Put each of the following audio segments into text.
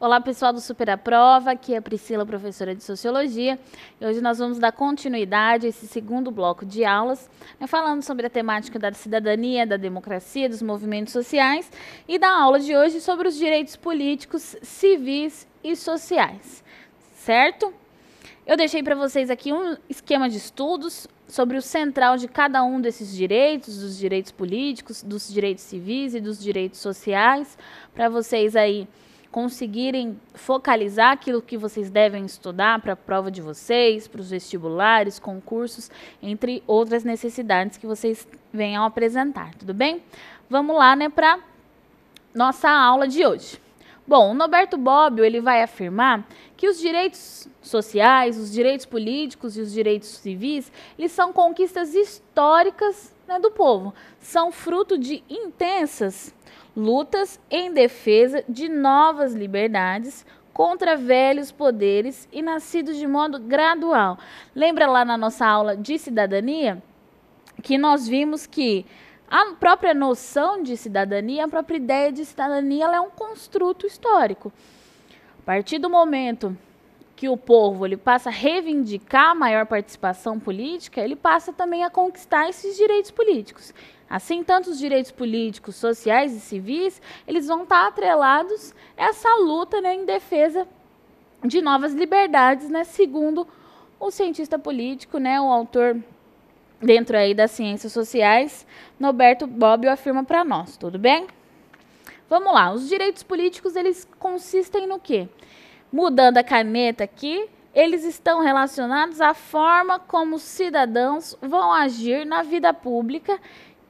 Olá, pessoal do Super a Prova, aqui é a Priscila, professora de Sociologia. E hoje nós vamos dar continuidade a esse segundo bloco de aulas, né, falando sobre a temática da cidadania, da democracia, dos movimentos sociais e da aula de hoje sobre os direitos políticos, civis e sociais, certo? Eu deixei para vocês aqui um esquema de estudos sobre o central de cada um desses direitos, dos direitos políticos, dos direitos civis e dos direitos sociais, para vocês aí conseguirem focalizar aquilo que vocês devem estudar para a prova de vocês, para os vestibulares, concursos, entre outras necessidades que vocês venham apresentar, tudo bem? Vamos lá, né, para nossa aula de hoje. Bom, o Norberto Bobbio ele vai afirmar que os direitos sociais, os direitos políticos e os direitos civis, eles são conquistas históricas né, do povo, são fruto de intensas lutas em defesa de novas liberdades contra velhos poderes e nascidos de modo gradual. Lembra lá na nossa aula de cidadania que nós vimos que a própria noção de cidadania, a própria ideia de cidadania, é um construto histórico. A partir do momento que o povo ele passa a reivindicar maior participação política, ele passa também a conquistar esses direitos políticos. Assim, tanto os direitos políticos, sociais e civis, eles vão estar atrelados a essa luta né, em defesa de novas liberdades, né, segundo o cientista político, né, o autor dentro aí das ciências sociais, Norberto Bobbio afirma para nós, tudo bem? Vamos lá, os direitos políticos eles consistem no quê? mudando a caneta aqui, eles estão relacionados à forma como os cidadãos vão agir na vida pública,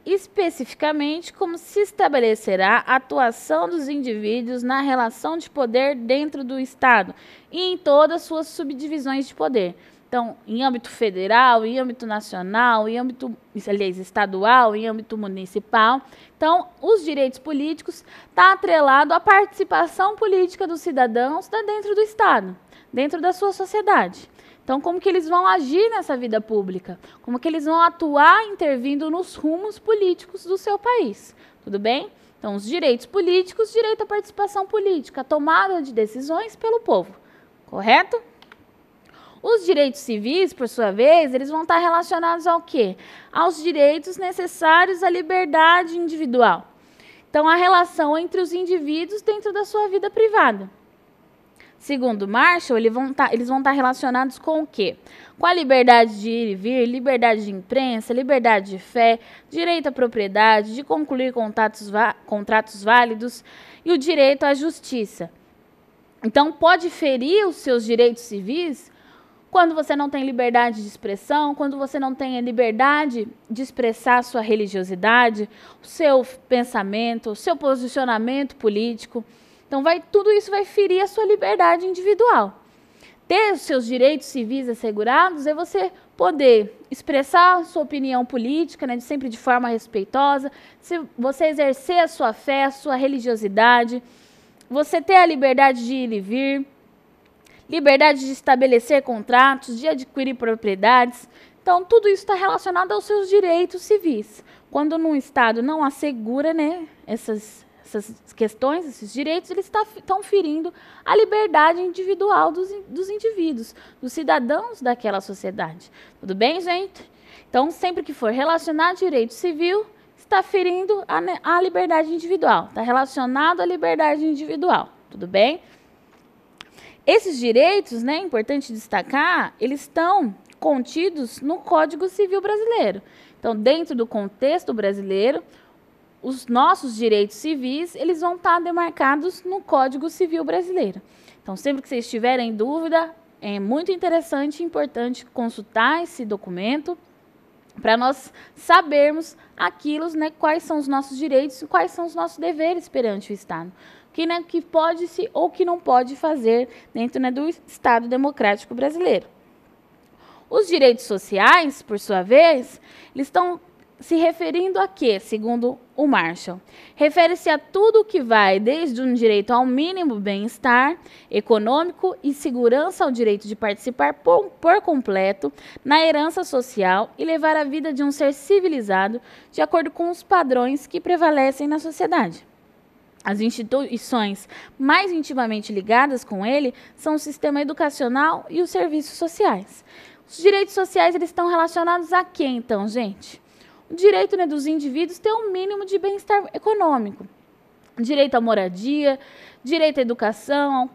especificamente como se estabelecerá a atuação dos indivíduos na relação de poder dentro do Estado e em todas suas subdivisões de poder. Então, em âmbito federal, em âmbito nacional, em âmbito, aliás, estadual, em âmbito municipal. Então, os direitos políticos está atrelado à participação política dos cidadãos dentro do Estado, dentro da sua sociedade. Então, como que eles vão agir nessa vida pública? Como que eles vão atuar intervindo nos rumos políticos do seu país? Tudo bem? Então, os direitos políticos, direito à participação política, tomada de decisões pelo povo. Correto? Os direitos civis, por sua vez, eles vão estar relacionados ao quê? Aos direitos necessários à liberdade individual. Então, a relação entre os indivíduos dentro da sua vida privada. Segundo Marshall, eles vão, estar, tá, eles vão estar relacionados com o quê? Com a liberdade de ir e vir, liberdade de imprensa, liberdade de fé, direito à propriedade, de concluir contatos, contratos válidos e o direito à justiça. Então, pode ferir os seus direitos civis quando você não tem liberdade de expressão, quando você não tem liberdade de expressar sua religiosidade, o seu pensamento, o seu posicionamento político, então vai tudo isso vai ferir a sua liberdade individual. Ter os seus direitos civis assegurados é você poder expressar sua opinião política, né, sempre de forma respeitosa, se você exercer a sua fé, a sua religiosidade, você ter a liberdade de ir e vir, liberdade de estabelecer contratos, de adquirir propriedades. Então, tudo isso está relacionado aos seus direitos civis. Quando um Estado não assegura né, essas, essas questões, esses direitos, eles estão tá ferindo a liberdade individual dos, dos indivíduos, dos cidadãos daquela sociedade. Tudo bem, gente? Então, sempre que for relacionar direito civil, está ferindo a, a liberdade individual, está relacionado à liberdade individual. Tudo bem? Esses direitos, né, é importante destacar, eles estão contidos no Código Civil Brasileiro. Então, dentro do contexto brasileiro, os nossos direitos civis, eles vão estar demarcados no Código Civil Brasileiro. Então, sempre que vocês tiverem dúvida, é muito interessante e importante consultar esse documento para nós sabermos aquilo, né, quais são os nossos direitos, e quais são os nossos deveres perante o Estado, que, né, que pode se ou que não pode fazer dentro né, do Estado democrático brasileiro. Os direitos sociais, por sua vez, eles estão se referindo a quê, segundo o Marshall? Refere-se a tudo que vai desde um direito ao mínimo bem-estar econômico e segurança ao direito de participar por, por, completo na herança social e levar a vida de um ser civilizado de acordo com os padrões que prevalecem na sociedade. As instituições mais intimamente ligadas com ele são o sistema educacional e os serviços sociais. Os direitos sociais eles estão relacionados a quê, então, gente? direito né, dos indivíduos ter um mínimo de bem-estar econômico. Direito à moradia, direito à educação,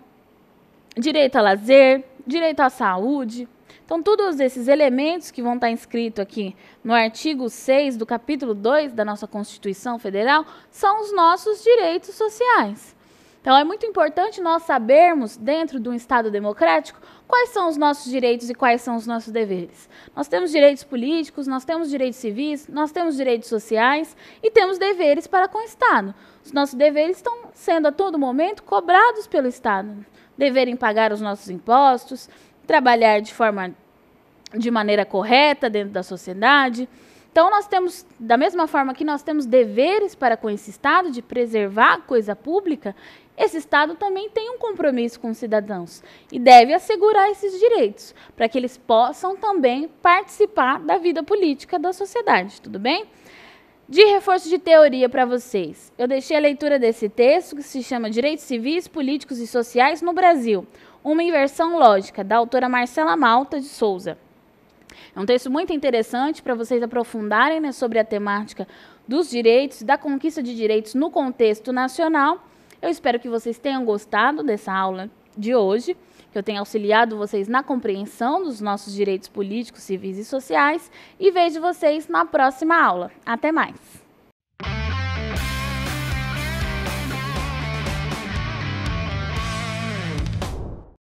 direito a lazer, direito à saúde. Então, todos esses elementos que vão estar inscritos aqui no artigo 6 do capítulo 2 da nossa Constituição Federal são os nossos direitos sociais. Então é muito importante nós sabermos, dentro de um Estado democrático, quais são os nossos direitos e quais são os nossos deveres. Nós temos direitos políticos, nós temos direitos civis, nós temos direitos sociais e temos deveres para com o Estado. Os nossos deveres estão sendo a todo momento cobrados pelo Estado. Deverem pagar os nossos impostos, trabalhar de forma de maneira correta dentro da sociedade. Então nós temos, da mesma forma que nós temos deveres para com esse Estado de preservar a coisa pública, esse Estado também tem um compromisso com os cidadãos e deve assegurar esses direitos, para que eles possam também participar da vida política da sociedade, tudo bem? De reforço de teoria para vocês, eu deixei a leitura desse texto, que se chama Direitos Civis, Políticos e Sociais no Brasil, uma inversão lógica, da autora Marcela Malta de Souza. É um texto muito interessante para vocês aprofundarem né, sobre a temática dos direitos, da conquista de direitos no contexto nacional eu espero que vocês tenham gostado dessa aula de hoje, que eu tenha auxiliado vocês na compreensão dos nossos direitos políticos, civis e sociais e vejo vocês na próxima aula. Até mais!